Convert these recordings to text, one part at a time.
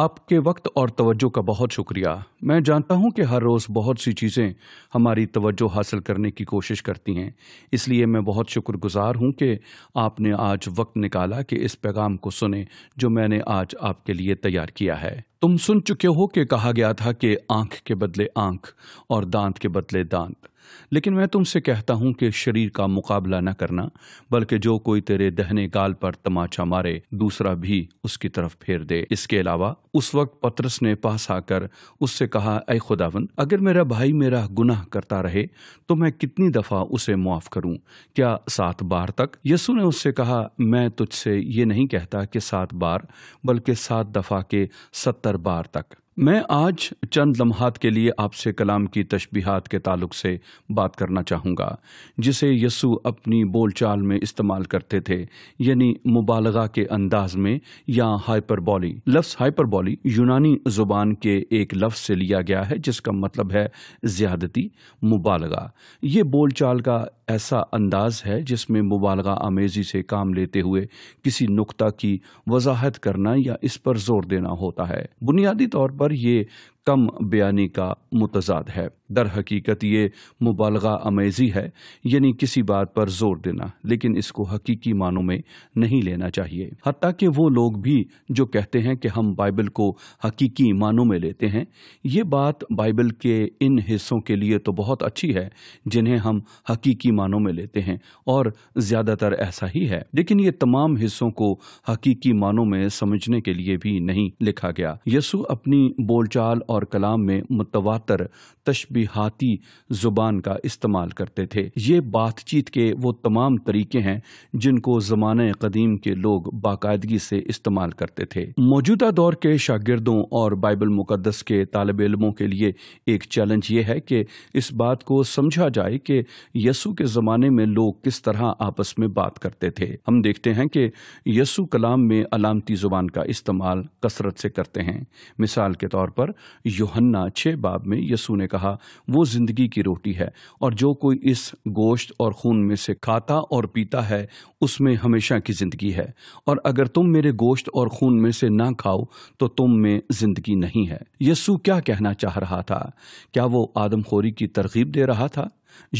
आपके वक्त और तवज्जो का बहुत शुक्रिया मैं जानता हूं कि हर रोज़ बहुत सी चीज़ें हमारी तवज्जो हासिल करने की कोशिश करती हैं इसलिए मैं बहुत शुक्रगुजार हूं कि आपने आज वक्त निकाला कि इस पैगाम को सुने जो मैंने आज आपके लिए तैयार किया है तुम सुन चुके हो कि कहा गया था कि आंख के बदले आंख और दांत के बदले दांत लेकिन मैं तुमसे कहता हूं कि शरीर का मुकाबला न करना बल्कि जो कोई तेरे दहने गाल पर तमाचा मारे दूसरा भी उसकी तरफ फेर दे इसके अलावा उस वक्त पत्रस ने पास आकर उससे कहा अय खुदावन अगर मेरा भाई मेरा गुनाह करता रहे तो मैं कितनी दफा उसे मुआफ करूं क्या सात बार तक यसु ने उससे कहा मैं तुझसे ये नहीं कहता कि सात बार बल्कि सात दफा के सत्तर बार तक मैं आज चंद लम्हात के लिए आपसे कलाम की तशबीहात के ताल्लुक से बात करना चाहूँगा जिसे यसु अपनी बोलचाल में इस्तेमाल करते थे यानी मुबालगा के अंदाज में या हाइपरबॉली लफ्स हाइपरबॉली यूनानी जुबान के एक लफ्ज से लिया गया है जिसका मतलब है ज्यादती मुबालगा ये बोलचाल का ऐसा अंदाज है जिसमें मुबालगा आमेजी से काम लेते हुए किसी नुकता की वजाहत करना या इस पर जोर देना होता है बुनियादी तौर पर पर ये कम बयानी का मुतजाद है दर हकीकत ये मुबालगा अमेजी है यानी किसी बात पर जोर देना लेकिन इसको हकीकी मानों में नहीं लेना चाहिए हती कि वो लोग भी जो कहते हैं कि हम बाइबल को हकीकी मानों में लेते हैं ये बात बाइबल के इन हिस्सों के लिए तो बहुत अच्छी है जिन्हें हम हकीकी मानों में लेते हैं और ज़्यादातर ऐसा ही है लेकिन ये तमाम हिस्सों को हकीकी मानों में समझने के लिए भी नहीं लिखा गया यसु अपनी बोलचाल और कलाम में मुतवातर तशबी हाथी ज़ुबान का इस्तेमाल करते थे ये बातचीत के वो तमाम तरीके हैं जिनको ज़माने कदीम के लोग बाकायदगी से इस्तेमाल करते थे मौजूदा दौर के शागिर्दों और बाइबल मुकदस के तालब इलमों के लिए एक चैलेंज ये है कि इस बात को समझा जाए कि यसु के ज़माने में लोग किस तरह आपस में बात करते थे हम देखते हैं कि यसु कलाम में अलामती ज़ुबान का इस्तेमाल कसरत से करते हैं मिसाल के तौर पर योहन्ना छः बाब में यसू ने कहा वो ज़िंदगी की रोटी है और जो कोई इस गोश्त और खून में से खाता और पीता है उसमें हमेशा की ज़िंदगी है और अगर तुम मेरे गोश्त और खून में से ना खाओ तो तुम में ज़िंदगी नहीं है यस्सु क्या कहना चाह रहा था क्या वो आदमखोरी की तरकीब दे रहा था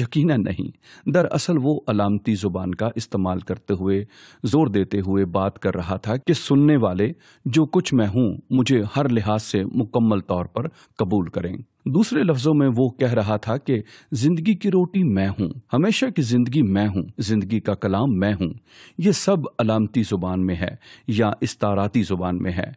यकीन नहीं दरअसल वो अलामती ज़ुबान का इस्तेमाल करते हुए जोर देते हुए बात कर रहा था कि सुनने वाले जो कुछ मैं हूं मुझे हर लिहाज से मुकम्मल तौर पर कबूल करें दूसरे लफ्जों में वो कह रहा था कि जिंदगी की रोटी मैं हूं हमेशा की जिंदगी मैं हूं जिंदगी का कलाम मैं हूं ये सब अलामती ज़ुबान में है या इस्ताराती ज़ुबान में है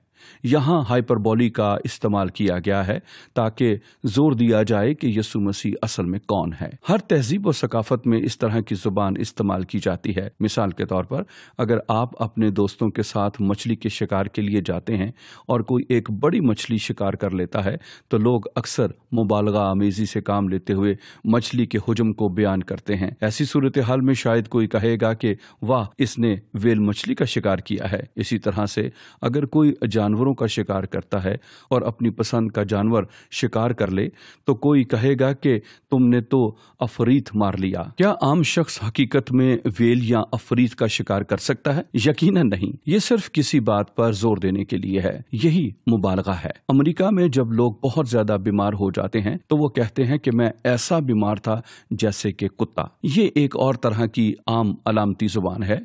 यहाँ हाइपरबॉली का इस्तेमाल किया गया है ताकि जोर दिया जाए कि यसु मसीह असल में कौन है हर तहजीब और सकाफत में इस तरह की जुबान इस्तेमाल की जाती है मिसाल के तौर पर अगर आप अपने दोस्तों के साथ मछली के शिकार के लिए जाते हैं और कोई एक बड़ी मछली शिकार कर लेता है तो लोग अक्सर मुबालगा आमेजी से काम लेते हुए मछली के हजम को बयान करते हैं ऐसी सूरत हाल में शायद कोई कहेगा कि वाह इसने वेल मछली का शिकार किया है इसी तरह से अगर कोई जान जानवरों का शिकार करता है और अपनी पसंद का जानवर शिकार कर ले तो कोई कहेगा कि तुमने तो अफरीत मार लिया क्या आम शख्स हकीकत में वेल या अफरीत का शिकार कर सकता है यकीन नहीं ये सिर्फ किसी बात पर जोर देने के लिए है यही मुबालगा है अमरीका में जब लोग बहुत ज्यादा बीमार हो जाते हैं तो वो कहते हैं कि मैं ऐसा बीमार था जैसे कि कुत्ता ये एक और तरह की आम अलामती जुबान है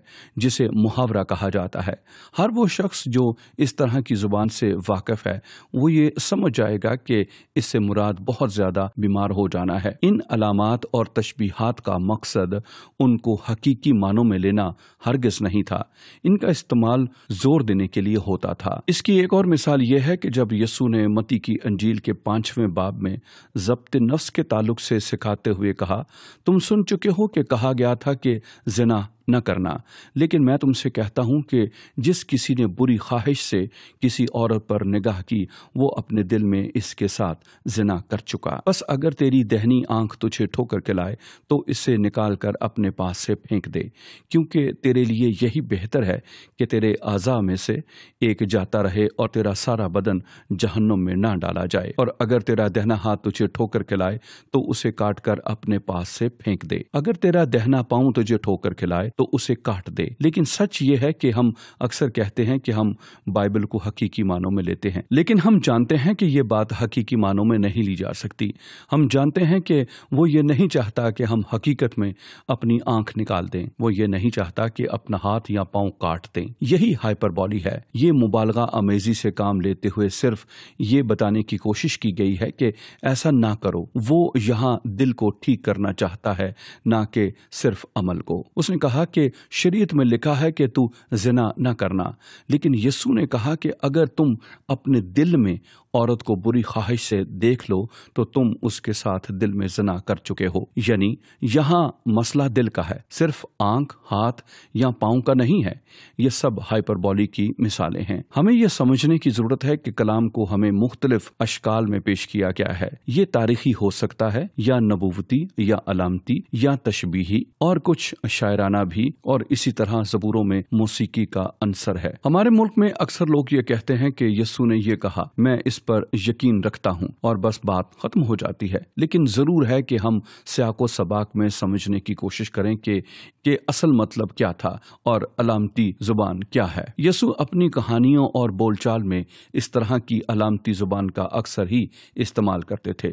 जिसे मुहावरा कहा जाता है हर वो शख्स जो इस तरह की की ज़ुबान से वाकफ़ है वो ये समझ जाएगा कि इससे मुराद बहुत ज़्यादा बीमार हो जाना है इन अलामत और तशबीहात का मकसद उनको हकीकी मानों में लेना हरगज़ नहीं था इनका इस्तेमाल जोर देने के लिए होता था इसकी एक और मिसाल यह है कि जब यसु ने मती की अंजील के पांचवें बाब में जब्त नफ्स के ताल्लुक से सिखाते हुए कहा तुम सुन चुके हो कि कहा गया था कि जना न करना लेकिन मैं तुमसे कहता हूं कि जिस किसी ने बुरी ख्वाहिश से किसी औरत पर निगाह की वो अपने दिल में इसके साथ जिना कर चुका बस अगर तेरी दहनी आंख तुझे ठोकर के लाए तो इसे निकाल कर अपने पास से फेंक दे क्योंकि तेरे लिए यही बेहतर है कि तेरे आज़ा में से एक जाता रहे और तेरा सारा बदन जहन्नुम में ना डाला जाए और अगर तेरा दहना हाथ तुझे ठोकर के लाए तो उसे काट कर अपने पास से फेंक दे अगर तेरा दहना पाऊं तुझे ठोकर खिलाए तो उसे काट दे लेकिन सच ये है कि हम अक्सर कहते हैं कि हम बाइबल को हकीकी मानों में लेते हैं लेकिन हम जानते हैं कि ये बात हकीकी मानों में नहीं ली जा सकती हम जानते हैं कि वो ये नहीं चाहता कि हम हकीकत में अपनी आंख निकाल दें वो ये नहीं चाहता कि अपना हाथ या पाँव काट दें यही हाइपरबॉली है ये मुबालगा अमेजी से काम लेते हुए सिर्फ ये बताने की कोशिश की गई है कि ऐसा ना करो वो यहाँ दिल को ठीक करना चाहता है ना कि सिर्फ अमल को उसने कहा कहा कि शरीयत में लिखा है कि तू जिना ना करना लेकिन यीशु ने कहा कि अगर तुम अपने दिल में औरत को बुरी ख्वाहिश से देख लो तो तुम उसके साथ दिल में जना कर चुके हो यानी यहाँ मसला दिल का है सिर्फ आंख हाथ या पाँव का नहीं है ये सब हाइपरबॉली की मिसालें हैं हमें यह समझने की जरूरत है कि कलाम को हमें मुख्तलिफ अशकाल में पेश किया गया है ये तारीखी हो सकता है या नबूवती या अलामती या तशबीही और कुछ शायराना भी और इसी तरह जबूरों में मौसीकी का अंसर है हमारे मुल्क में अक्सर लोग ये कहते हैं कि यस्सू ने ये कहा मैं इस पर यकीन रखता हूँ और बस बात ख़त्म हो जाती है लेकिन ज़रूर है कि हम सयाको सबाक में समझने की कोशिश करें कि के असल मतलब क्या था और अलामती ज़ुबान क्या है यसु अपनी कहानियों और बोलचाल में इस तरह की अलामती ज़ुबान का अक्सर ही इस्तेमाल करते थे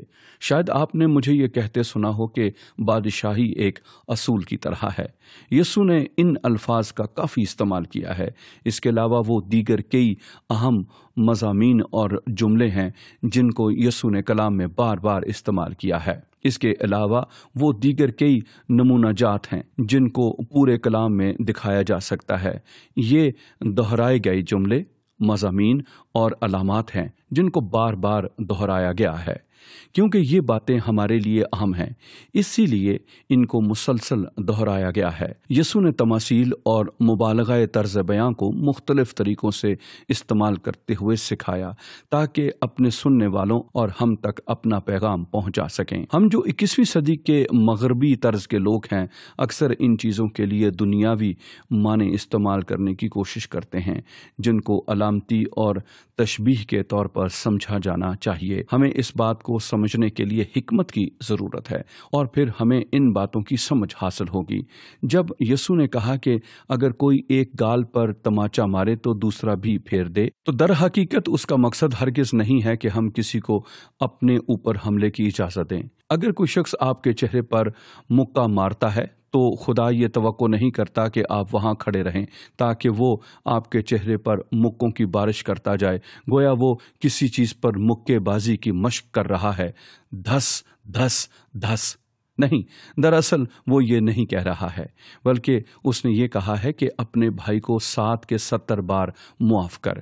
शायद आपने मुझे ये कहते सुना हो कि बादशाही एक असूल की तरह है यसु ने इन अल्फाज का काफ़ी इस्तेमाल किया है इसके अलावा वो दीगर कई अहम मजामी और जुमले हैं जिनको यसु ने कलाम में बार बार इस्तेमाल किया है इसके अलावा वो दीगर कई नमूना जात हैं जिनको पूरे कलाम में दिखाया जा सकता है ये दोहराए गए जुमले मजामी और अलामत हैं जिनको बार बार दोहराया गया है क्योंकि ये बातें हमारे लिए अहम हैं इसीलिए इनको मुसलसल दोहराया गया है यसु ने तमासील और मुबालगा तर्ज बयां को मुख्तलिफ तरीक़ों से इस्तेमाल करते हुए सिखाया ताकि अपने सुनने वालों और हम तक अपना पैगाम पहुँचा सकें हम जो इक्कीसवीं सदी के मगरबी तर्ज के लोग हैं अक्सर इन चीज़ों के लिए दुनियावी माने इस्तेमाल करने की कोशिश करते हैं जिनको अलामती और तशबीह के तौर पर समझा जाना चाहिए हमें इस बात को को समझने के लिए हिकमत की ज़रूरत है और फिर हमें इन बातों की समझ हासिल होगी जब यसु ने कहा कि अगर कोई एक गाल पर तमाचा मारे तो दूसरा भी फेर दे तो दर हकीकत उसका मकसद हरगिज़ नहीं है कि हम किसी को अपने ऊपर हमले की इजाज़त दें अगर कोई शख्स आपके चेहरे पर मुक्का मारता है तो खुदा ये तो नहीं करता कि आप वहाँ खड़े रहें ताकि वो आपके चेहरे पर मुक्कों की बारिश करता जाए गोया वो किसी चीज़ पर मुक्केबाजी की मश्क कर रहा है धस धस धस नहीं दरअसल वो ये नहीं कह रहा है बल्कि उसने ये कहा है कि अपने भाई को सात के सत्तर बार मुआफ कर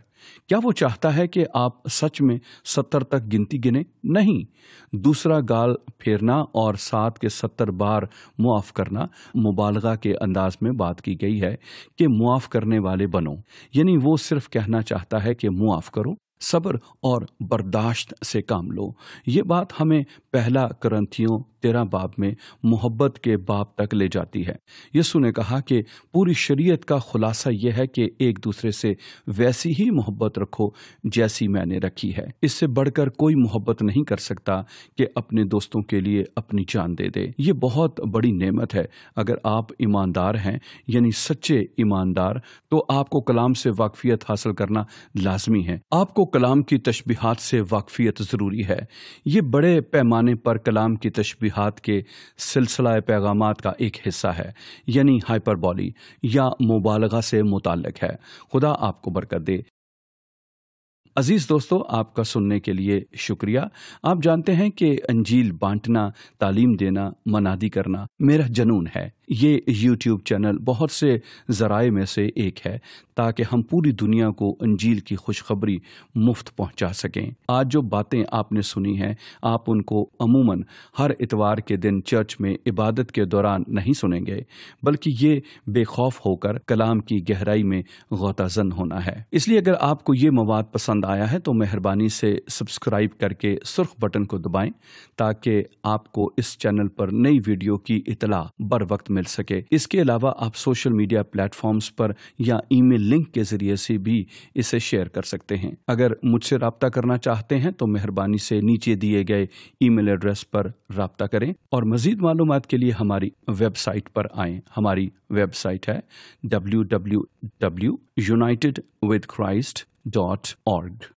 क्या वो चाहता है कि आप सच में सत्तर तक गिनती गिने नहीं दूसरा गाल फेरना और सात के सत्तर बार मुआफ़ करना मुबालगा के अंदाज में बात की गई है कि मुआफ़ करने वाले बनो यानी वो सिर्फ कहना चाहता है कि मुआफ़ करो सब्र और बर्दाश्त से काम लो ये बात हमें पहला करंथियों तेरा बाप में मोहब्बत के बाप तक ले जाती है यसु ने कहा कि पूरी शरीयत का खुलासा यह है कि एक दूसरे से वैसी ही मोहब्बत रखो जैसी मैंने रखी है इससे बढ़कर कोई मोहब्बत नहीं कर सकता कि अपने दोस्तों के लिए अपनी जान दे दे ये बहुत बड़ी नेमत है अगर आप ईमानदार हैं यानी सच्चे ईमानदार तो आपको कलाम से वाकफियत हासिल करना लाजमी है आपको कलाम की तशबीहात से वाकफियत ज़रूरी है ये बड़े पैमाने पर कलाम की तशबी तशबीहात के सिलसिला पैगाम का एक हिस्सा है यानी हाइपरबॉली या मुबालगा से मुतल है खुदा आपको बरकत दे अजीज़ दोस्तों आपका सुनने के लिए शुक्रिया आप जानते हैं कि अंजील बांटना तालीम देना मनादी करना मेरा जनून है ये यूट्यूब चैनल बहुत से ज़राए में से एक है ताकि हम पूरी दुनिया को अंजील की खुशखबरी मुफ्त पहुंचा सकें आज जो बातें आपने सुनी हैं आप उनको अमूमन हर इतवार के दिन चर्च में इबादत के दौरान नहीं सुनेंगे बल्कि ये बेखौफ होकर कलाम की गहराई में गौताजन होना है इसलिए अगर आपको ये मवाद पसंद आया है तो मेहरबानी से सब्सक्राइब करके सुर्ख बटन को दबाएं ताकि आपको इस चैनल पर नई वीडियो की इतला बर वक्त मिल सके इसके अलावा आप सोशल मीडिया प्लेटफॉर्म्स पर या ईमेल लिंक के जरिए से भी इसे शेयर कर सकते हैं अगर मुझसे रबता करना चाहते हैं तो मेहरबानी से नीचे दिए गए ई एड्रेस पर रबता करें और मजीद मालूम के लिए हमारी वेबसाइट पर आए हमारी वेबसाइट है W W W united with Christ dot org.